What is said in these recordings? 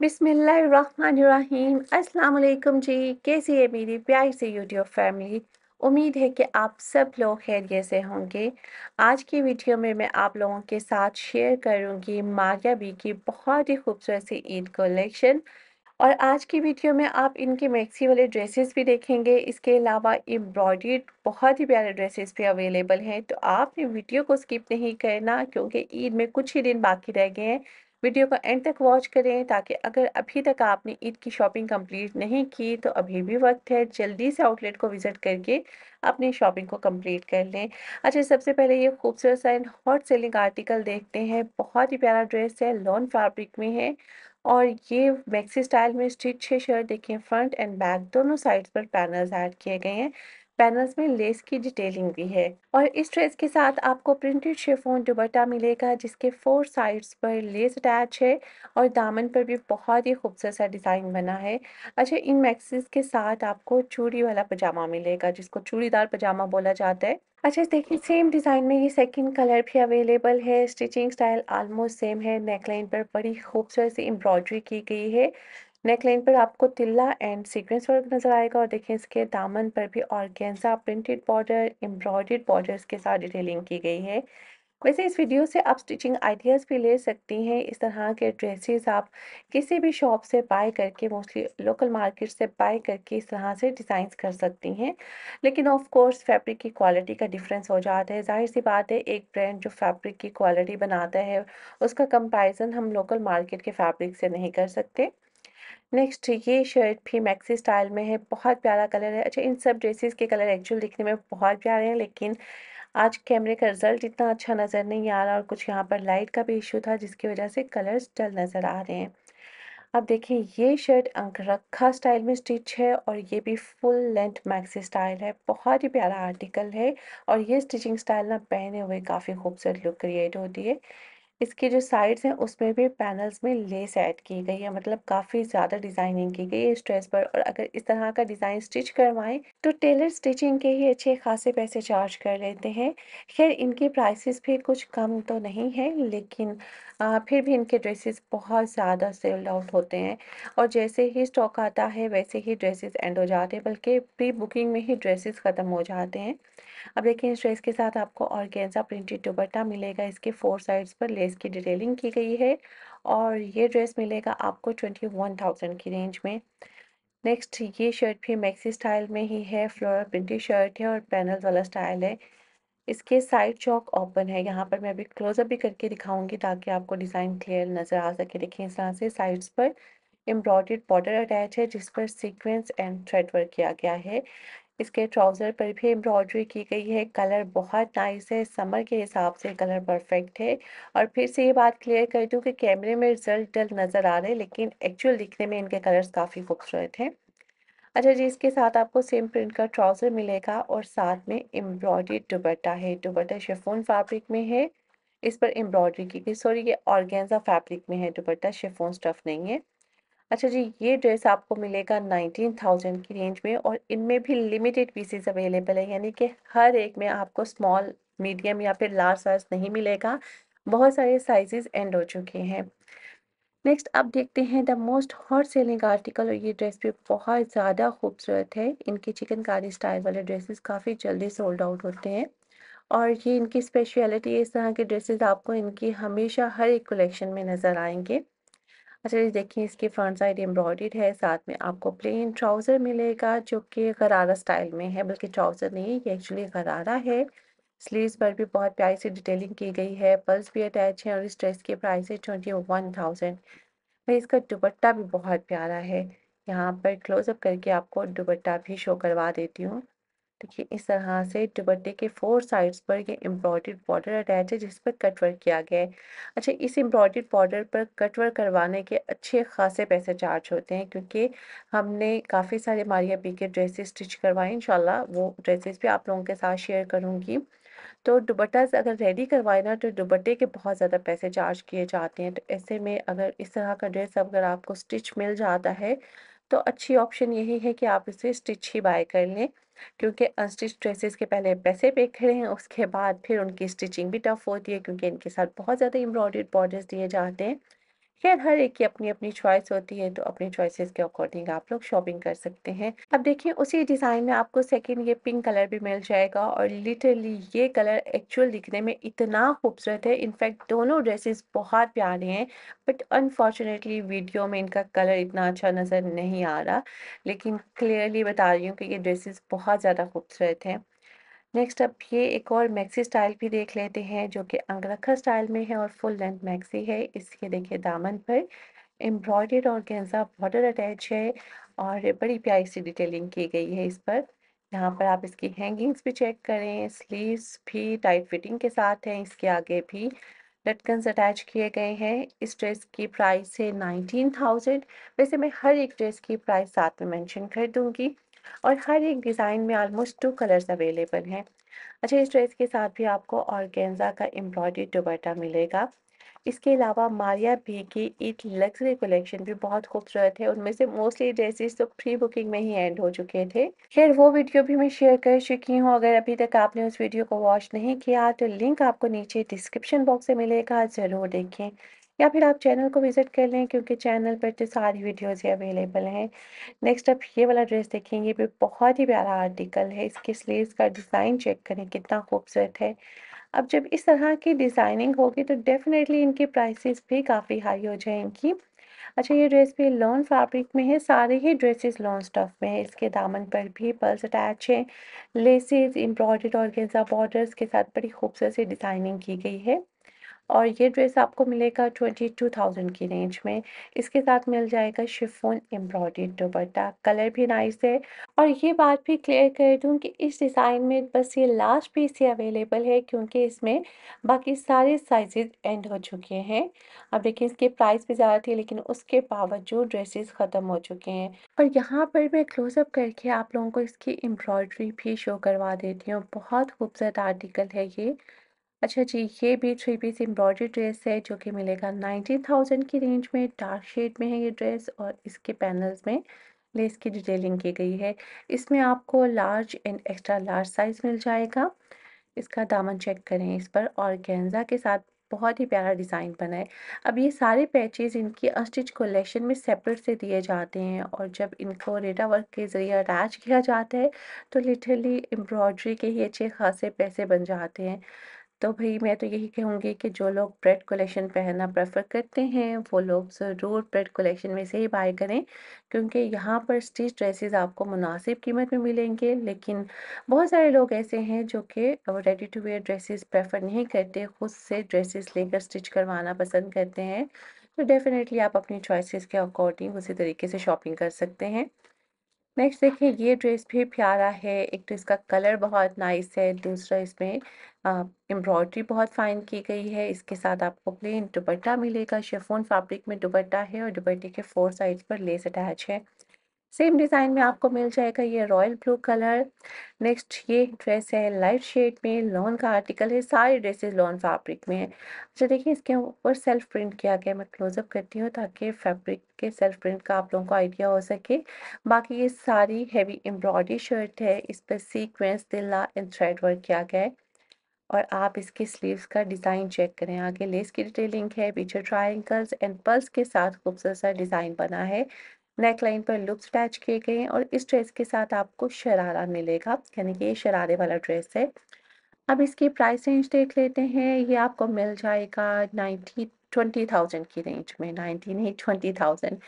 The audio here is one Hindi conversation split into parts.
बिसमीम अस्सलाम जी कैसी है मेरी प्यारी से यूट्यूब फैमिली उम्मीद है कि आप सब लोग खैरियत से होंगे आज की वीडियो में मैं आप लोगों के साथ शेयर करूंगी माया बी की बहुत ही खूबसूरत सी ईद कलेक्शन और आज की वीडियो में आप इनके मैक्सी वाले ड्रेसेस भी देखेंगे इसके अलावा एम्ब्रॉयड बहुत ही प्यारे ड्रेसेस भी अवेलेबल हैं तो आपने वीडियो को स्किप नहीं करना क्योंकि ईद में कुछ ही दिन बाकी रह गए हैं वीडियो को एंड तक वॉच करें ताकि अगर अभी तक आपने ईद की शॉपिंग कंप्लीट नहीं की तो अभी भी वक्त है जल्दी से आउटलेट को विज़िट करके अपनी शॉपिंग को कंप्लीट कर लें अच्छा सबसे पहले ये खूबसूरत सा एंड हॉट सेलिंग आर्टिकल देखते हैं बहुत ही प्यारा ड्रेस है लॉन फैब्रिक में है और ये मैक्सी स्टाइल में स्टिच है शर्ट देखिए फ्रंट एंड बैक दोनों साइड्स पर पैनल्स ऐड किए गए हैं पैनल्स में लेस की डिटेलिंग दी है और इस ड्रेस के साथ आपको प्रिंटेड शेफोन दुबट्टा मिलेगा जिसके फोर साइड्स पर लेस अटैच है और दामन पर भी बहुत ही खूबसूरत सा डिज़ाइन बना है अच्छा इन मैक्सीज के साथ आपको चूड़ी वाला पजामा मिलेगा जिसको चूड़ीदार पजामा बोला जाता है अच्छा देखिए सेम डिज़ाइन में ये सेकंड कलर भी अवेलेबल है स्टिचिंग स्टाइल आलमोस्ट सेम है नेकलाइन पर बड़ी खूबसूरत सी एम्ब्रॉयडरी की गई है नेक लाइन पर आपको तिल्ला एंड सीक्वेंस वर्क नज़र आएगा और देखें इसके दामन पर भी organza printed border embroidered borders के साथ डिटेलिंग की गई है वैसे इस वीडियो से आप स्टिचिंग आइडियाज़ भी ले सकती हैं इस तरह के ड्रेसेस आप किसी भी शॉप से बाय करके मोस्टली लोकल मार्केट से बाय करके इस तरह से डिज़ाइंस कर सकती हैं लेकिन ऑफ कोर्स फैब्रिक की क्वालिटी का डिफरेंस हो जाता है जाहिर सी बात है एक ब्रांड जो फैब्रिक की क्वालिटी बनाता है उसका कंपेरिज़न हम लोकल मार्केट के फैब्रिक से नहीं कर सकते नेक्स्ट ये शर्ट भी मैक्सी स्टाइल में है बहुत प्यारा कलर है अच्छा इन सब ड्रेसेस के कलर एक्चुअल दिखने में बहुत प्यारे हैं लेकिन आज कैमरे का रिजल्ट इतना अच्छा नज़र नहीं आ रहा और कुछ यहाँ पर लाइट का भी इशू था जिसकी वजह से कलर्स डल नज़र आ रहे हैं अब देखिए ये शर्ट अंगरखा स्टाइल में स्टिच है और ये भी फुल लेंथ मैक्सी स्टाइल है बहुत ही प्यारा आर्टिकल है और ये स्टिचिंग स्टाइल ना पहने हुए काफ़ी खूबसूरत लुक क्रिएट होती है इसके जो साइड्स हैं उसमें भी पैनल्स में लेस ऐड की गई है मतलब काफ़ी ज़्यादा डिज़ाइनिंग की गई है इस ड्रेस पर और अगर इस तरह का डिज़ाइन स्टिच करवाएं तो टेलर स्टिचिंग के ही अच्छे खासे पैसे चार्ज कर लेते हैं खैर इनकी प्राइसेस भी कुछ कम तो नहीं है लेकिन आ, फिर भी इनके ड्रेसेस बहुत ज़्यादा सेल्ड आउट होते हैं और जैसे ही स्टॉक आता है वैसे ही ड्रेसेस एंड हो जाते हैं बल्कि प्री बुकिंग में ही ड्रेसेस ख़त्म हो जाते हैं अब देखिए इस ड्रेस के साथ आपको ऑर्गेन्जा प्रिंटेड दुबट्टा मिलेगा इसके फोर साइड्स पर लेस की डिटेलिंग की गई है और ये ड्रेस मिलेगा आपको ट्वेंटी वन थाउजेंड की रेंज में नेक्स्ट ये शर्ट भी मैक्सी स्टाइल में ही है फ्लोरल प्रिंटेड शर्ट है और पैनल वाला स्टाइल है इसके साइड चौक ओपन है यहाँ पर मैं अभी क्लोजअप भी करके दिखाऊंगी ताकि आपको डिज़ाइन क्लियर नज़र आ सके देखिए इस तरह से साइड्स पर एम्ब्रॉयड बॉर्डर अटैच है जिस पर सीक्वेंस एंड थ्रेड वर्क किया गया है इसके ट्राउज़र पर भी एम्ब्रॉयडरी की गई है कलर बहुत नाइस है समर के हिसाब से कलर परफेक्ट है और फिर से ये बात क्लियर कर दूँ कि कैमरे में रिजल्ट डल नज़र आ रहे हैं लेकिन एक्चुअल दिखने में इनके कलर्स काफ़ी खूबसूरत हैं अच्छा जी इसके साथ आपको सेम प्रिंट का ट्राउज़र मिलेगा और साथ में एम्ब्रॉयडरी दुबट्टा है दुबट्टा शेफोन फैब्रिक में है इस पर एम्ब्रॉयडरी की गई सॉरी ये ऑर्गेंजा फैब्रिक में है दुबट्टा शेफोन स्टफ नहीं है अच्छा जी ये ड्रेस आपको मिलेगा नाइनटीन थाउजेंड की रेंज में और इनमें भी लिमिटेड पीसेज अवेलेबल है यानी कि हर एक में आपको स्मॉल मीडियम या फिर लार्ज साइज नहीं मिलेगा बहुत सारे साइजेस एंड हो चुके हैं नेक्स्ट अब देखते हैं the most hot selling article और ये ड्रेस भी बहुत ज़्यादा खूबसूरत है इनके चिकनकारी स्टाइल वाले ड्रेसेस काफ़ी जल्दी सोल्ड आउट होते हैं और ये इनकी स्पेशलिटी इस तरह के ड्रेसेस आपको इनकी हमेशा हर एक कलेक्शन में नज़र आएंगे अच्छा ये देखिए इसके फ्रंट साइड एम्ब्रॉयड है साथ में आपको प्लेन ट्राउज़र मिलेगा जो कि गरारा स्टाइल में है बल्कि ट्राउज़र नहीं ये एक्चुअली गरारा है स्लीव्स पर भी बहुत प्यारी सी डिटेलिंग की गई है पल्स भी अटैच है और इस ड्रेस की प्राइस है ट्वेंटी वन थाउजेंड भाई इसका दुपट्टा भी बहुत प्यारा है यहाँ पर क्लोजअप करके आपको दुपट्टा भी शो करवा देती हूँ देखिए इस तरह से दुपट्टे के फोर साइड्स पर ये एम्ब्रॉयड बॉर्डर अटैच है जिस पर कटवर्क किया गया है अच्छा इस एम्ब्रॉयड बॉर्डर पर कटवर्क करवाने के अच्छे खासे पैसे चार्ज होते हैं क्योंकि हमने काफ़ी सारे मारिया पी के ड्रेसेस स्टिच करवाए इंशाल्लाह वो ड्रेसेस भी आप लोगों के साथ शेयर करूँगी तो दुबट्टा अगर रेडी करवाए ना तो दुबट्टे के बहुत ज़्यादा पैसे चार्ज किए जाते हैं तो ऐसे में अगर इस तरह का ड्रेस अगर आपको स्टिच मिल जाता है तो अच्छी ऑप्शन यही है कि आप इसे स्टिच ही बाय कर लें क्योंकि अनस्टिच ड्रेसेस के पहले पैसे पे खड़े हैं उसके बाद फिर उनकी स्टिचिंग भी टफ होती है क्योंकि इनके साथ बहुत ज़्यादा एम्ब्रॉयड बॉर्डर्स दिए जाते हैं खैर हर एक की अपनी अपनी चॉइस होती है तो अपनी चॉइसेस के अकॉर्डिंग आप लोग शॉपिंग कर सकते हैं अब देखिए उसी डिज़ाइन में आपको सेकेंड ये पिंक कलर भी मिल जाएगा और लिटरली ये कलर एक्चुअल दिखने में इतना खूबसूरत है इनफैक्ट दोनों ड्रेसेस बहुत प्यारे हैं बट अनफॉर्चुनेटली वीडियो में इनका कलर इतना अच्छा नज़र नहीं आ रहा लेकिन क्लियरली बता रही हूँ कि ये ड्रेसेस बहुत ज़्यादा खूबसूरत हैं नेक्स्ट अब ये एक और मैक्सी स्टाइल भी देख लेते हैं जो कि अंगरखा स्टाइल में है और फुल लेंथ मैक्सी है इसके देखिए दामन पर एम्ब्रॉयडेड और गेंजा बॉर्डर अटैच है और बड़ी प्यारी सी डिटेलिंग की गई है इस पर यहाँ पर आप इसकी हैंगिंग्स भी चेक करें स्लीव्स भी टाइट फिटिंग के साथ हैं इसके आगे भी लटकन्स अटैच किए गए हैं इस ड्रेस की प्राइस है नाइनटीन थाउजेंड वैसे मैं हर एक ड्रेस की प्राइस साथ में मेंशन कर दूंगी और हर एक डिज़ाइन में आलमोस्ट टू कलर्स अवेलेबल हैं अच्छा इस ड्रेस के साथ भी आपको ऑर्गेन्जा का एम्ब्रॉयडरी दुबट्टा मिलेगा इसके अलावा मारिया भी की एक लग्जरी कलेक्शन भी बहुत खूबसूरत है उनमें से मोस्टली ड्रेसेस तो प्री बुकिंग में ही एंड हो चुके थे खैर वो वीडियो भी मैं शेयर कर चुकी हूँ अगर अभी तक आपने उस वीडियो को वॉच नहीं किया तो लिंक आपको नीचे डिस्क्रिप्शन बॉक्स से मिलेगा ज़रूर देखें या फिर आप चैनल को विज़िट कर लें क्योंकि चैनल पर तो सारी वीडियोज़ ही अवेलेबल हैं नेक्स्ट आप ये वाला ड्रेस देखेंगे ये भी बहुत ही प्यारा आर्टिकल है इसके स्लीव्स का डिज़ाइन चेक करें कितना खूबसूरत है अब जब इस तरह की डिज़ाइनिंग होगी तो डेफिनेटली इनकी प्राइसेस भी काफ़ी हाई हो जाएंगी अच्छा ये ड्रेस भी लॉन फैब्रिक में है सारे ही ड्रेसेस लॉन स्टफ में है इसके दामन पर भी पर्ल्स अटैच है लेसेस एम्ब्रॉयड और गेंजा बॉर्डर्स के साथ बड़ी खूबसूरत सी डिज़ाइनिंग की गई है और ये ड्रेस आपको मिलेगा ट्वेंटी टू थाउजेंड की रेंज में इसके साथ मिल जाएगा शिफोन एम्ब्रॉयडरी दुपट्टा कलर भी नाइस है और ये बात भी क्लियर कर दूँ कि इस डिज़ाइन में बस ये लास्ट पीस ही अवेलेबल है क्योंकि इसमें बाकी सारे साइजेस एंड हो चुके हैं अब देखिए इसके प्राइस भी ज़्यादा थी लेकिन उसके बावजूद ड्रेसेस ख़त्म हो चुके हैं और यहाँ पर मैं क्लोजअप करके आप लोगों को इसकी एम्ब्रॉयडरी भी शो करवा देती हूँ बहुत खूबसूरत आर्टिकल है ये अच्छा जी ये भी थ्री पीस एम्ब्रॉयडरी ड्रेस है जो कि मिलेगा नाइन्टी थाउजेंड की रेंज में डार्क शेड में है ये ड्रेस और इसके पैनल्स में लेस की डिटेलिंग की गई है इसमें आपको large and extra large size मिल जाएगा इसका दामन चेक करें इस पर और गेंजा के साथ बहुत ही प्यारा डिज़ाइन बना है अब ये सारे पैचेज इनकी अस्टिच कलेक्शन में सेपरेट से दिए जाते हैं और जब इनको रेटा वर्क के ज़रिए अटैच किया जाता है तो लिटरली एम्ब्रॉयडरी के ही अच्छे खासे पैसे बन जाते हैं तो भाई मैं तो यही कहूँगी कि जो लोग ब्रेड कलेक्शन पहनना प्रेफर करते हैं वो लोग ज़रूर ब्रेड कलेक्शन में से ही बाय करें क्योंकि यहाँ पर स्टिच ड्रेसेस आपको मुनासिब कीमत में मिलेंगे लेकिन बहुत सारे लोग ऐसे हैं जो कि ready to wear dresses prefer नहीं करते खुद से ड्रेसेस लेकर स्टिच करवाना पसंद करते हैं तो डेफ़िनेटली आप अपनी चॉइसिस के अकॉर्डिंग उसी तरीके से शॉपिंग कर सकते हैं नेक्स्ट देखिए ये ड्रेस भी प्यारा है एक तो इसका कलर बहुत नाइस है दूसरा इसमें एम्ब्रॉयडरी बहुत फाइन की गई है इसके साथ आपको प्लेन दुपट्टा मिलेगा शेफोन फैब्रिक में दुपट्टा है और दुपट्टे के फोर साइड्स पर लेस अटैच है सेम डिज़ाइन में आपको मिल जाएगा ये रॉयल ब्लू कलर नेक्स्ट ये ड्रेस है लाइट शेड में लॉन का आर्टिकल है सारे ड्रेसेस लॉन फैब्रिक में है अच्छा देखिए इसके ऊपर सेल्फ प्रिंट किया गया मैं क्लोजअप करती हूँ ताकि फैब्रिक के सेल्फ प्रिंट का आप लोगों को आइडिया हो सके बाकी ये सारी हैवी एम्ब्रॉयडरी शर्ट है इस पर सीक्वेंस दिल्ला एंड थ्रेड वर्क किया गया है और आप इसके स्लीव्स का डिज़ाइन चेक करें आगे लेस की डिटेलिंग है पीछे ट्राइंगल्स एंड पल्स के साथ खूबसूरत सा डिज़ाइन बना है नेक लाइन पर लुप्स अटैच किए गए हैं और इस ड्रेस के साथ आपको शरारा मिलेगा यानी कि ये शरारे वाला ड्रेस है अब इसकी प्राइस रेंज देख लेते हैं ये आपको मिल जाएगा नाइन्टी ट्वेंटी थाउजेंड की रेंज में नाइन्टी नहीं ट्वेंटी थाउजेंड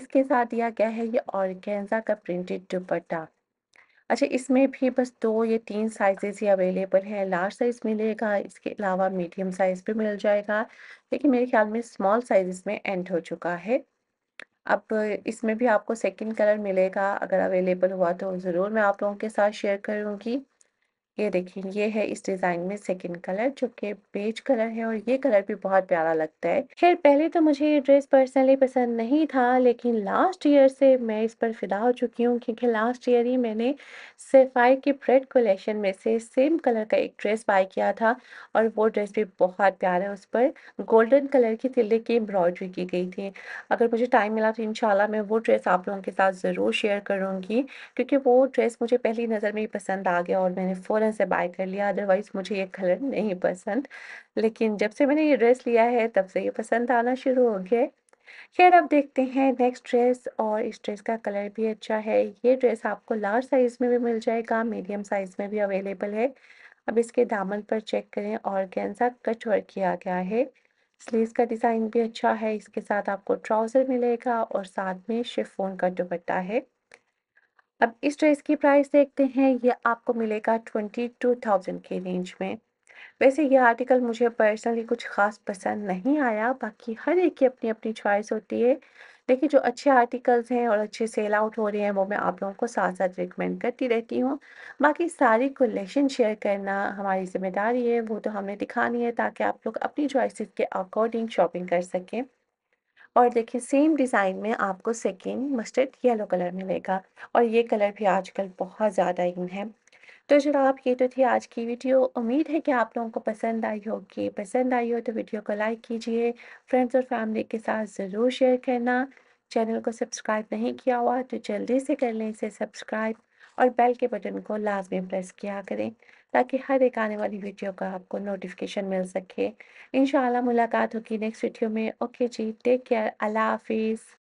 इसके साथ दिया गया है ये ऑर्गेन्जा का प्रिंटेड दुपट्टा अच्छा इसमें भी बस दो या तीन साइजेस ही अवेलेबल हैं लार्ज साइज़ मिलेगा इसके अलावा मीडियम साइज़ भी मिल जाएगा लेकिन मेरे ख्याल में स्मॉल साइज़ में एंड हो चुका है अब इसमें भी आपको सेकंड कलर मिलेगा अगर अवेलेबल हुआ तो ज़रूर मैं आप लोगों के साथ शेयर करूँगी ये देखिए ये है इस डिजाइन में सेकंड कलर जो कि बेज कलर है और ये कलर भी बहुत प्यारा लगता है खैर पहले तो मुझे ये ड्रेस पर्सनली पसंद नहीं था लेकिन लास्ट ईयर से मैं इस पर फिदा हो चुकी हूँ क्योंकि लास्ट ईयर ही मैंने सेफाई के ब्रेड कलेक्शन में से सेम कलर का एक ड्रेस बाय किया था और वो ड्रेस भी बहुत प्यारा है उस पर गोल्डन कलर की तिले की एम्ब्रॉयडरी की गई थी अगर मुझे टाइम मिला तो इन मैं वो ड्रेस आप लोगों के साथ ज़रूर शेयर करूँगी क्योंकि वो ड्रेस मुझे पहली नज़र में ही पसंद आ गया और मैंने फ़ौर तरह से बाय कर लिया अदरवाइज मुझे ये कलर नहीं पसंद लेकिन जब से मैंने ये ड्रेस लिया है तब से ये पसंद आना शुरू हो गया है खैर अब देखते हैं नेक्स्ट ड्रेस और इस ड्रेस का कलर भी अच्छा है ये ड्रेस आपको लार्ज साइज़ में भी मिल जाएगा मीडियम साइज़ में भी अवेलेबल है अब इसके दामन पर चेक करें और गेंजा कट वर्क किया गया है स्लीव का डिज़ाइन भी अच्छा है इसके साथ आपको ट्राउज़र मिलेगा और साथ में शिफोन का दुपट्टा है अब इस ड्रेस की प्राइस देखते हैं ये आपको मिलेगा ट्वेंटी टू थाउजेंड के रेंज में वैसे ये आर्टिकल मुझे पर्सनली कुछ खास पसंद नहीं आया बाकी हर एक की अपनी अपनी चॉइस होती है लेकिन जो अच्छे आर्टिकल्स हैं और अच्छे सेल आउट हो रहे हैं वो मैं आप लोगों को साथ साथ रिकमेंड करती रहती हूँ बाकी सारी कलेक्शन शेयर करना हमारी जिम्मेदारी है वो तो हमने दिखानी है ताकि आप लोग अपनी चॉइसेस के अकॉर्डिंग शॉपिंग कर सकें और देखिए सेम डिज़ाइन में आपको सेकेंड मस्टर्ड येलो कलर मिलेगा और ये कलर भी आजकल बहुत ज़्यादा इन है तो आप ये तो थी आज की वीडियो उम्मीद है कि आप लोगों को पसंद आई होगी पसंद आई हो तो वीडियो को लाइक कीजिए फ्रेंड्स और फैमिली के साथ ज़रूर शेयर करना चैनल को सब्सक्राइब नहीं किया हुआ तो जल्दी से कर लें इसे सब्सक्राइब और बेल के बटन को लाजमी प्रेस किया करें ताकि हर एक आने वाली वीडियो का आपको नोटिफिकेशन मिल सके इन मुलाकात होगी नेक्स्ट वीडियो में ओके जी टेक केयर अल्लाह हाफिज़